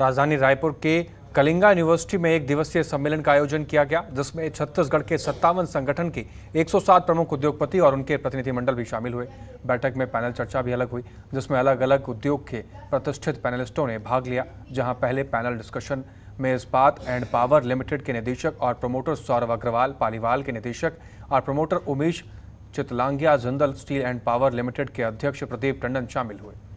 राजधानी रायपुर के कलिंगा यूनिवर्सिटी में एक दिवसीय सम्मेलन का आयोजन किया गया जिसमें छत्तीसगढ़ के सत्तावन संगठन के 107 प्रमुख उद्योगपति और उनके प्रतिनिधिमंडल भी शामिल हुए बैठक में पैनल चर्चा भी अलग हुई जिसमें अलग अलग उद्योग के प्रतिष्ठित पैनलिस्टों ने भाग लिया जहां पहले पैनल डिस्कशन में इस्पात एंड पावर लिमिटेड के निदेशक और प्रमोटर सौरभ अग्रवाल पालीवाल के निदेशक और promoter Umesh Chitlangia Jindal steel and power limited के अध्यक्ष प्रदीप टंडन शामिल हुए